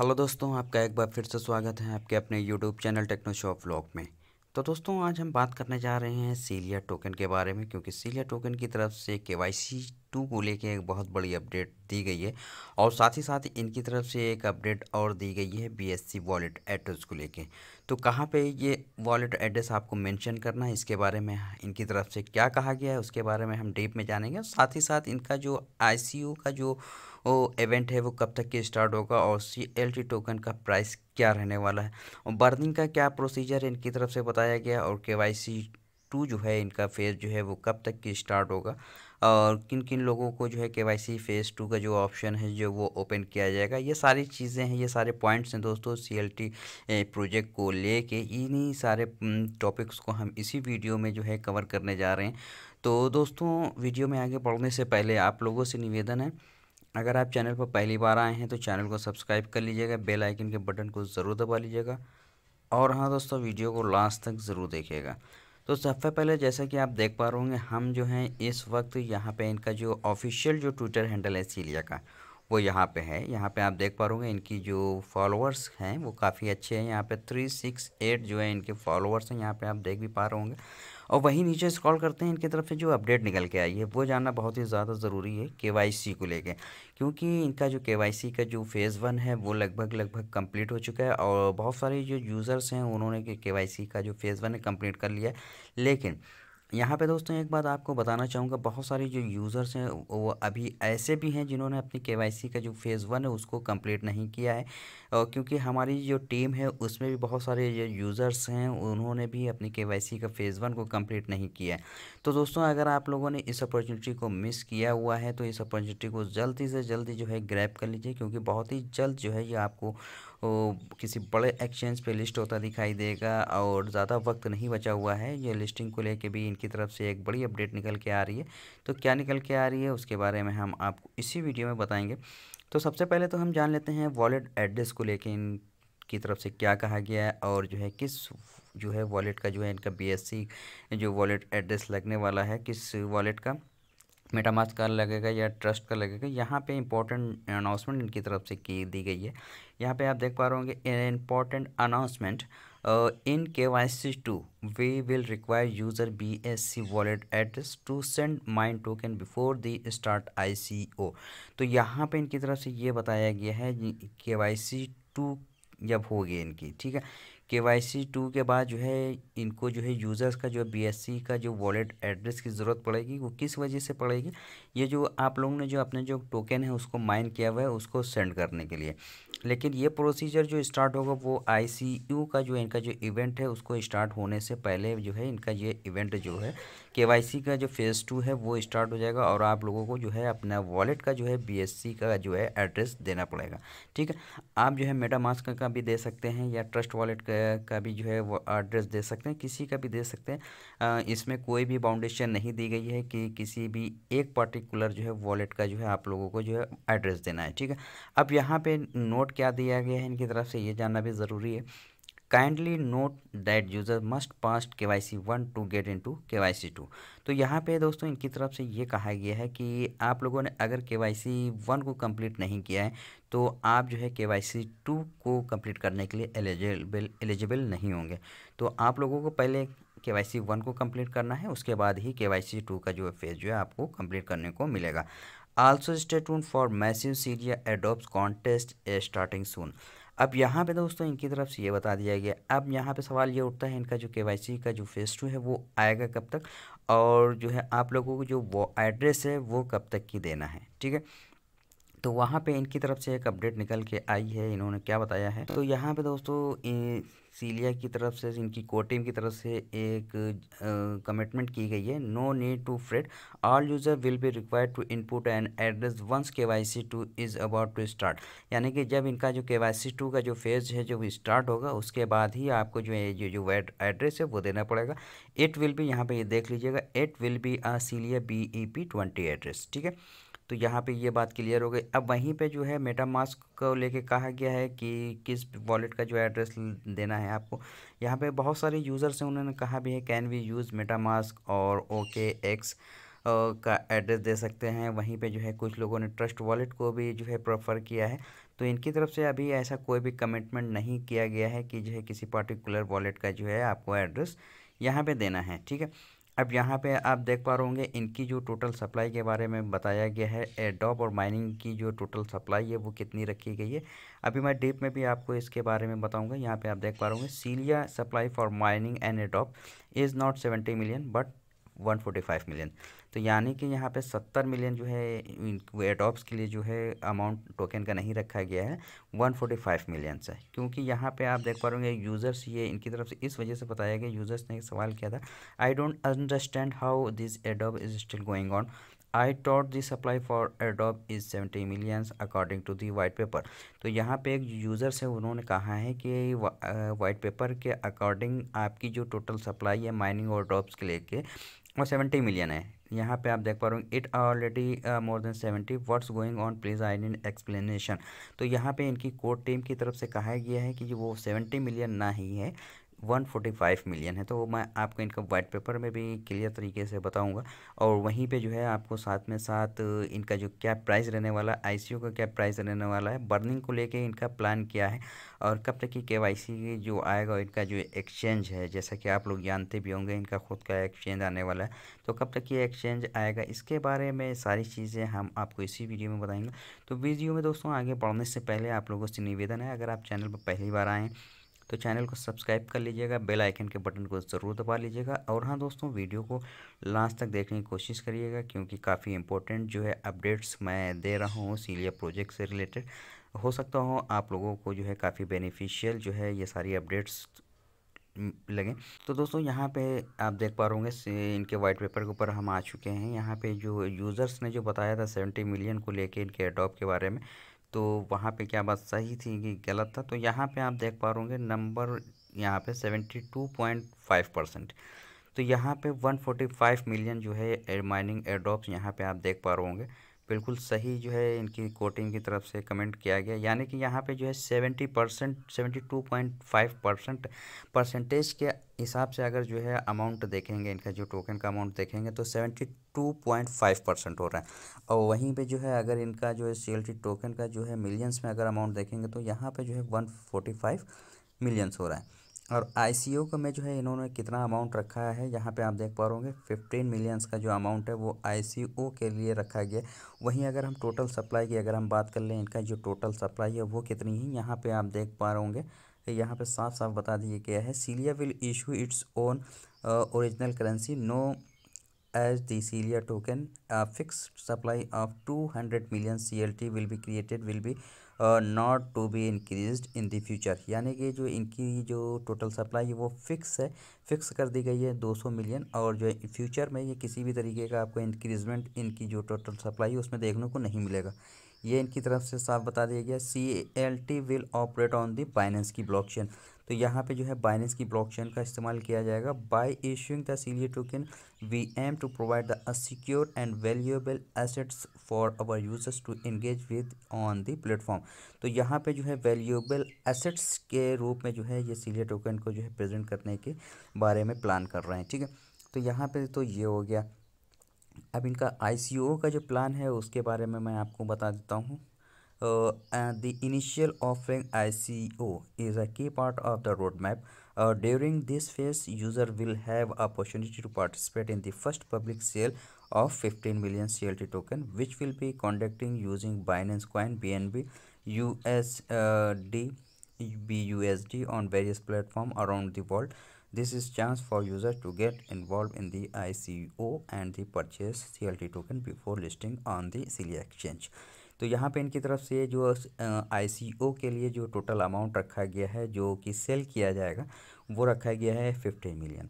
Hello दोस्तों आपका एक बार फिर से स्वागत है आपके अपने YouTube channel Techno Shop Vlog में तो दोस्तों आज हम बात करने जा रहे हैं सीलिया टोकन के बारे में क्योंकि सीलिया टोकन की तरफ से के वाई सी टू को लेके एक बहुत बड़ी अपडेट दी गई है और साथ ही साथ इनकी तरफ से एक अपडेट और दी गई है B S C wallet address को लेकर तो कहाँ पे ये वॉलेट एड्रेस आपको मेंशन करना है इसके बारे में इनकी तरफ से क्या कहा गया है उसके बारे में हम डीप में जानेंगे साथ ही साथ इनका जो आई का जो वो इवेंट है वो कब तक के स्टार्ट होगा और सी एल टी टोकन का प्राइस क्या रहने वाला है और बर्निंग का क्या प्रोसीजर है इनकी तरफ से बताया गया और के वाई सी टू जो है इनका फेज़ जो है वो कब तक की स्टार्ट होगा और किन किन लोगों को जो है के वाई सी फेज़ टू का जो ऑप्शन है जो वो ओपन किया जाएगा ये सारी चीज़ें हैं ये सारे पॉइंट्स हैं दोस्तों सी एल टी प्रोजेक्ट को ले इन्हीं सारे टॉपिक्स को हम इसी वीडियो में जो है कवर करने जा रहे हैं तो दोस्तों वीडियो में आगे बढ़ने से पहले आप लोगों से निवेदन है अगर आप चैनल पर पहली बार आए हैं तो चैनल को सब्सक्राइब कर लीजिएगा बेल आइकन के बटन को ज़रूर दबा लीजिएगा और हाँ दोस्तों वीडियो को लास्ट तक ज़रूर देखिएगा तो सबसे पहले जैसा कि आप देख पा रहे होंगे हम जो हैं इस वक्त यहाँ पे इनका जो ऑफिशियल जो ट्विटर हैंडल है सीलिया का वो यहाँ पे है यहाँ पे आप देख पा रहे इनकी जो फॉलोअर्स हैं वो काफ़ी अच्छे हैं यहाँ पे थ्री सिक्स एट जो है इनके फॉलोअर्स हैं यहाँ पे आप देख भी पा रहे होंगे और वहीं नीचे स्क्रॉल करते हैं इनकी तरफ से जो अपडेट निकल के आई है वो जानना बहुत ही ज़्यादा ज़रूरी है के को लेके क्योंकि इनका जो के का जो फेज़ वन है वो लगभग लगभग कंप्लीट हो चुका है और बहुत सारे जो यूज़र्स हैं उन्होंने के का जो फेज़ वन है कम्प्लीट कर लिया लेकिन यहाँ पे दोस्तों एक बात आपको बताना चाहूँगा बहुत सारे जो यूज़र्स हैं वो अभी ऐसे भी हैं जिन्होंने अपनी के का जो फेज़ वन है उसको कंप्लीट नहीं किया है और क्योंकि हमारी जो टीम है उसमें भी बहुत सारे जो यूज़र्स हैं उन्होंने भी अपनी के का फ़ेज़ वन को कम्प्लीट नहीं किया है तो दोस्तों अगर आप लोगों ने इस अपॉर्चुनिटी को मिस किया हुआ है तो इस अपॉर्चुनिटी को जल्दी से जल्दी जो है ग्रैप कर लीजिए क्योंकि बहुत ही जल्द जो है ये आपको ओ, किसी बड़े एक्सचेंज पे लिस्ट होता दिखाई देगा और ज़्यादा वक्त नहीं बचा हुआ है ये लिस्टिंग को लेके भी इनकी तरफ से एक बड़ी अपडेट निकल के आ रही है तो क्या निकल के आ रही है उसके बारे में हम आपको इसी वीडियो में बताएंगे तो सबसे पहले तो हम जान लेते हैं वॉलेट एड्रेस को लेकर इनकी तरफ से क्या कहा गया है और जो है किस जो है वॉलेट का जो है इनका बीएससी जो वॉलेट एड्रेस लगने वाला है किस वॉलेट का मेटामास्क का लगेगा या ट्रस्ट का लगेगा यहाँ पे इम्पोर्टेंट अनाउंसमेंट इनकी तरफ से की दी गई है यहाँ पे आप देख पा रहे होंगे important announcement in K Y C two we will require user B S C wallet address to send mine token before the start I C O तो यहाँ पर इनकी तरफ से ये बताया गया है के वाई सी टू जब होगी इनकी ठीक है के वाई सी टू के बाद जो है इनको जो है यूज़र्स का जो बी एस सी का जो वॉलेट एड्रेस की ज़रूरत पड़ेगी वो किस वजह से पड़ेगी ये जो आप लोगों ने जो अपने जो टोकन है उसको माइन किया हुआ है उसको सेंड करने के लिए लेकिन ये प्रोसीजर जो स्टार्ट होगा वो आईसीयू का जो इनका जो इवेंट है उसको स्टार्ट होने से पहले जो है इनका ये इवेंट जो है केवाईसी का जो फेज़ टू है वो स्टार्ट हो जाएगा और आप लोगों को जो है अपना वॉलेट का जो है बीएससी का जो है एड्रेस देना पड़ेगा ठीक है आप जो है मेटा मास्क का, का भी दे सकते हैं या ट्रस्ट वॉलेट का, का भी जो है वो एड्रेस दे सकते हैं किसी का भी दे सकते हैं इसमें कोई भी बाउंडेशन नहीं दी गई है कि किसी भी एक पर्टिकुलर जो है वॉलेट का जो है आप लोगों को जो है एड्रेस देना है ठीक है अब यहाँ पर नोट आउट क्या दिया गया है इनकी तरफ से ये जानना भी ज़रूरी है kindly note that user must pass K Y C one to get in to K Y C two तो यहाँ पे दोस्तों इनकी तरफ से ये कहा गया है कि आप लोगों ने अगर के वाई सी वन को कम्प्लीट नहीं किया है तो आप जो है के वाई सी टू को कम्प्लीट करने के लिए एलिजिबल एलिजिबल नहीं होंगे तो आप लोगों को पहले के वाई सी वन को कम्प्लीट करना है उसके बाद ही के वाई सी टू का जो फेज़ जो है आपको कम्प्लीट करने को मिलेगा also stay tuned for massive Celia airdrops contest starting soon अब यहाँ पे दोस्तों इनकी तरफ से ये बता दिया गया अब यहाँ पे सवाल ये उठता है इनका जो के का जो फेस टू है वो आएगा कब तक और जो है आप लोगों को जो वो एड्रेस है वो कब तक की देना है ठीक है तो वहाँ पे इनकी तरफ से एक अपडेट निकल के आई है इन्होंने क्या बताया है तो यहाँ पे दोस्तों सीलिया की तरफ से इनकी कोर टीम की तरफ से एक कमिटमेंट की गई है no need to fret all user will be required to input and address once K Y C two is about to start यानी कि जब इनका जो के वाई सी टू का जो फेज है जो स्टार्ट होगा उसके बाद ही आपको जो है जो जो एड्रेस है वो देना पड़ेगा इट विल बी यहाँ पर ये देख लीजिएगा it will be a Celia B E P twenty address ठीक है तो यहाँ पे ये बात क्लियर हो गई अब वहीं पे जो है मेटा मास्क को लेके कहा गया है कि किस वॉलेट का जो एड्रेस देना है आपको यहाँ पे बहुत सारे यूज़र्स हैं उन्होंने कहा भी है can we use MetaMask और ओके एक्स का एड्रेस दे सकते हैं वहीं पे जो है कुछ लोगों ने ट्रस्ट वॉलेट को भी जो है प्रेफर किया है तो इनकी तरफ से अभी ऐसा कोई भी कमिटमेंट नहीं किया गया है कि जो है किसी पर्टिकुलर वॉलेट का जो है आपको एड्रेस यहाँ पर देना है ठीक है अब यहाँ पे आप देख पा रहे होंगे इनकी जो टोटल सप्लाई के बारे में बताया गया है एडॉप और माइनिंग की जो टोटल सप्लाई है वो कितनी रखी गई है अभी मैं डीप में भी आपको इसके बारे में बताऊंगा यहाँ पे आप देख पा रहे होंगे Celia supply for mining and airdrop is not seventy million but one million तो यानी कि यहाँ पे सत्तर मिलियन जो है एडॉप्स के लिए जो है अमाउंट टोकन का नहीं रखा गया है वन फोर्टी फाइव मिलियन है क्योंकि यहाँ पे आप देख पा रहे यूज़र्स ये इनकी तरफ से इस वजह से बताया गया यूज़र्स ने सवाल किया था I don't understand how this airdrop is still going on I thought the supply for airdrop is seventy millions according to the white paper तो यहाँ पे एक यूज़र्स है उन्होंने कहा है कि वाइट पेपर के अकॉर्डिंग आपकी जो टोटल सप्लाई है माइनिंग और ड्रॉप्स के लेके वो सेवेंटी मिलियन है यहाँ पे आप देख पा रहे हो it already more than seventy words going on please I in explanation तो यहाँ पे इनकी कोर्ट टीम की तरफ से कहा गया है कि वो सेवेंटी मिलियन ना ही है वन फोर्टी फाइव मिलियन है तो मैं आपको इनका वाइट पेपर में भी क्लियर तरीके से बताऊंगा और वहीं पे जो है आपको साथ में साथ इनका जो क्या प्राइस रहने वाला है आई का क्या प्राइस रहने वाला है बर्निंग को लेके इनका प्लान क्या है और कब तक की के जो आएगा इनका जो एक्सचेंज है जैसा कि आप लोग जानते भी होंगे इनका खुद का एक्सचेंज आने वाला है तो कब तक ये एक्सचेंज आएगा इसके बारे में सारी चीज़ें हम आपको इसी वीडियो में बताएंगे तो वीडियो में दोस्तों आगे बढ़ने से पहले आप लोगों से निवेदन है अगर आप चैनल पर पहली बार आएँ तो चैनल को सब्सक्राइब कर लीजिएगा बेल आइकन के बटन को ज़रूर दबा लीजिएगा और हाँ दोस्तों वीडियो को लास्ट तक देखने की कोशिश करिएगा क्योंकि काफ़ी इंपॉर्टेंट जो है अपडेट्स मैं दे रहा हूँ सीलिया प्रोजेक्ट से रिलेटेड हो सकता हो आप लोगों को जो है काफ़ी बेनिफिशियल जो है ये सारी अपडेट्स लगें तो दोस्तों यहाँ पे आप देख पा रहे होंगे इनके वाइट पेपर के ऊपर हम आ चुके हैं यहाँ पे जो यूज़र्स ने जो बताया था सेवेंटी मिलियन को लेके इनके एडॉप के बारे में तो वहाँ पे क्या बात सही थी कि गलत था तो यहाँ पे आप देख पा रहे नंबर यहाँ पे seventy two point five percent तो यहाँ पे वन फोर्टी फाइव मिलियन जो है माइनिंग एड्रॉप्स यहाँ पे आप देख पा रहे होंगे बिल्कुल सही जो है इनकी कोटिंग की तरफ से कमेंट किया गया यानी कि यहाँ पे जो है seventy percent seventy two point five percent percentage के हिसाब से अगर जो है अमाउंट देखेंगे इनका जो टोकन का अमाउंट देखेंगे तो seventy two point five percent हो रहा है और वहीं पे जो है अगर इनका जो है सी टोकन का जो है मिलियंस में अगर अमाउंट देखेंगे तो यहाँ पर जो है वन फाइव मिलियंस हो रहा है और आई का में जो है इन्होंने कितना अमाउंट रखा है यहाँ पे आप देख पा रहे फिफ्टीन मिलियंस का जो अमाउंट है वो आई के लिए रखा गया वहीं अगर हम टोटल सप्लाई की अगर हम बात कर लें इनका जो टोटल सप्लाई है वो कितनी है यहाँ पे आप देख पा रहे होंगे यहाँ पे साफ साफ बता दिया गया है Celia will issue its own original currency no as the fix supply of two hundred million C L T will be created will be not to be increase in the future यानी कि जो इनकी जो total supply है वो fix है fix कर दी गई है 200 मिलियन और जो फ्यूचर में ये किसी भी तरीके का आपको इंक्रीजमेंट इनकी जो टोटल सप्लाई है उसमें देखने को नहीं मिलेगा ये इनकी तरफ से साफ बता दिया गया C L T will operate on the Binance की ब्लॉकचेन तो यहाँ पे जो है बाइनेंस की ब्लॉकचेन का इस्तेमाल किया जाएगा by issuing the Celia token we aim to provide the secure and valuable assets for our users to engage with on the platform तो यहाँ पे जो है वैल्यूएबल एसेट्स के रूप में जो है ये सीलियर टोकन को जो है प्रेजेंट करने के बारे में प्लान कर रहे हैं ठीक है तो यहाँ पर तो ये हो गया अब इनका आई का जो प्लान है उसके बारे में मैं आपको बता देता हूँ uh, and the initial offering ICO is a key part of the roadmap. Uh, during this phase, user will have opportunity to participate in the first public sale of 15 million CLT token, which will be conducting using Binance Coin, BNB, USD, uh, BUSD on various platforms around the world. This is chance for users to get involved in the ICO and the purchase CLT token before listing on the CLI exchange. तो यहाँ पे इनकी तरफ से जो ICO के लिए जो टोटल अमाउंट रखा गया है जो कि सेल किया जाएगा वो रखा गया है फिफ्टी मिलियन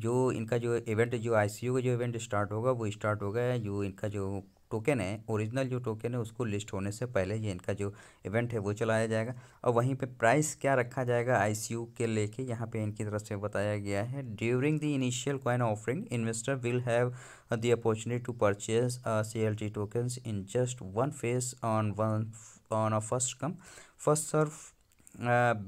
जो इनका जो इवेंट जो आईसीओ का जो इवेंट स्टार्ट होगा वो स्टार्ट होगा जो इनका जो टोकन है ओरिजिनल जो टोकन है उसको लिस्ट होने से पहले ये इनका जो इवेंट है वो चलाया जाएगा और वहीं पे प्राइस क्या रखा जाएगा आईसीयू के लेके यहाँ पे इनकी तरफ से बताया गया है during the initial coin offering investor will have the opportunity to purchase C L T tokens in just one phase on one on a first come first serve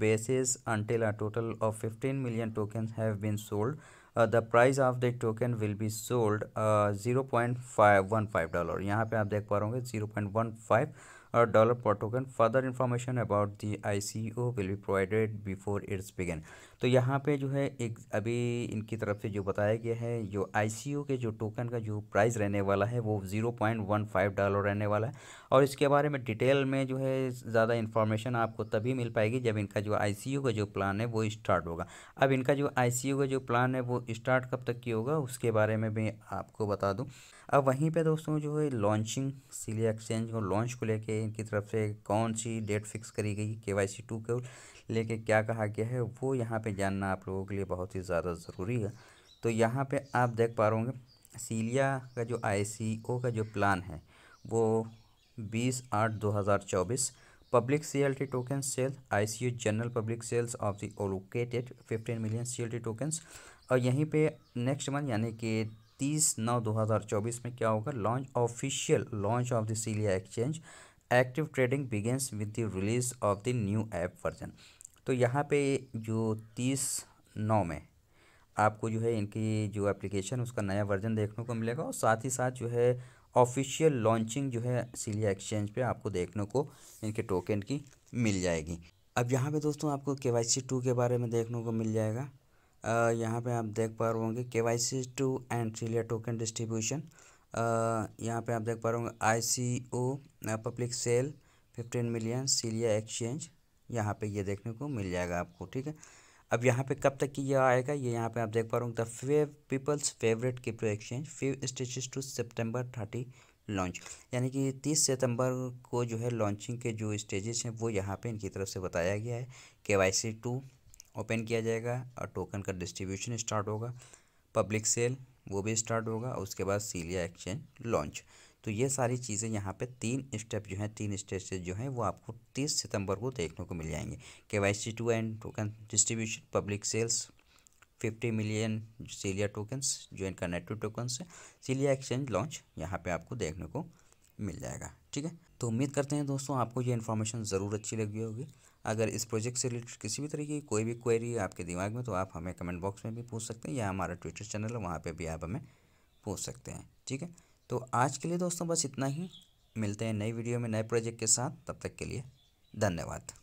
basis until a total of fifteen million tokens have been sold uh, the price of the token will be sold zero uh, zero point five one five dollar यहाँ पे आप देख पा or uh, dollar per token further information about the ico will be provided before it's begin तो यहाँ पे जो है एक अभी इनकी तरफ से जो बताया गया है जो आई के जो टोकन का जो प्राइस रहने वाला है वो zero point one five dollar रहने वाला है और इसके बारे में डिटेल में जो है ज़्यादा इन्फॉर्मेशन आपको तभी मिल पाएगी जब इनका जो आई का जो प्लान है वो स्टार्ट होगा अब इनका जो आई का जो प्लान है वो स्टार्ट कब तक की होगा उसके बारे में भी आपको बता दूँ अब वहीं पर दोस्तों जो है लॉन्चिंग सीलिया एक्सचेंज को लॉन्च को लेके इनकी तरफ से कौन सी डेट फिक्स करी गई के वाई सी टू के लेके क्या कहा गया है वो यहाँ पे जानना आप लोगों के लिए बहुत ही ज़्यादा ज़रूरी है तो यहाँ पे आप देख पा रहे होंगे सीलिया का जो आईसीओ का जो प्लान है वो बीस आठ दो हज़ार चौबीस public T token sale ICO general public sales of the allocated fifteen million C T tokens और यहीं पे नेक्स्ट मंथ यानी कि तीस नौ दो हज़ार चौबीस में क्या होगा launch official launch of the Celia exchange active trading begins with the release of the new app version तो यहाँ पे जो तीस नौ में आपको जो है इनकी जो एप्लीकेशन उसका नया वर्जन देखने को मिलेगा और साथ ही साथ जो है ऑफिशियल लॉन्चिंग जो है सीलिया एक्सचेंज पे आपको देखने को इनके टोकन की मिल जाएगी अब यहाँ पे दोस्तों आपको के वाई सी टू के बारे में देखने को मिल जाएगा यहाँ पे आप देख पा रहे होंगे K Y C two and Celia token distribution यहाँ पे आप देख पा रहे होंगे I C O public sale fifteen million Celia exchange यहाँ पे ये देखने को मिल जाएगा आपको ठीक है अब यहाँ पे कब तक की ये आएगा ये यहाँ पे आप देख पा रहे हो the few people's favourite crypto exchange few stages two सितंबर थर्टी लॉन्च यानी कि तीस सितंबर को जो है लॉन्चिंग के जो स्टेजेस हैं वो यहाँ पे इनकी तरफ से बताया गया है K Y C to open किया जाएगा और टोकन का डिस्ट्रीब्यूशन स्टार्ट होगा पब्लिक सेल वो भी स्टार्ट होगा उसके बाद सीलिया एक्सचेंज लॉन्च तो ये सारी चीज़ें यहाँ पे तीन स्टेप जो हैं तीन स्टेप से जो हैं वो आपको तीस सितंबर को देखने को मिल जाएंगे K Y C two and token distribution public sales fifty million Celia tokens जो इनका connective tokens Celia exchange launch यहाँ पर आपको देखने को मिल जाएगा ठीक है तो उम्मीद करते हैं दोस्तों आपको ये इन्फॉर्मेशन ज़रूर अच्छी लगी होगी अगर इस प्रोजेक्ट से रिलेटेड किसी भी तरीके की कोई भी क्वेरी आपके दिमाग में तो आप हमें कमेंट बॉक्स में भी पूछ सकते हैं या हमारा ट्विटर चैनल है वहाँ पर भी आप हमें पूछ सकते हैं ठीक है तो आज के लिए दोस्तों बस इतना ही मिलते हैं नई वीडियो में नए प्रोजेक्ट के साथ तब तक के लिए धन्यवाद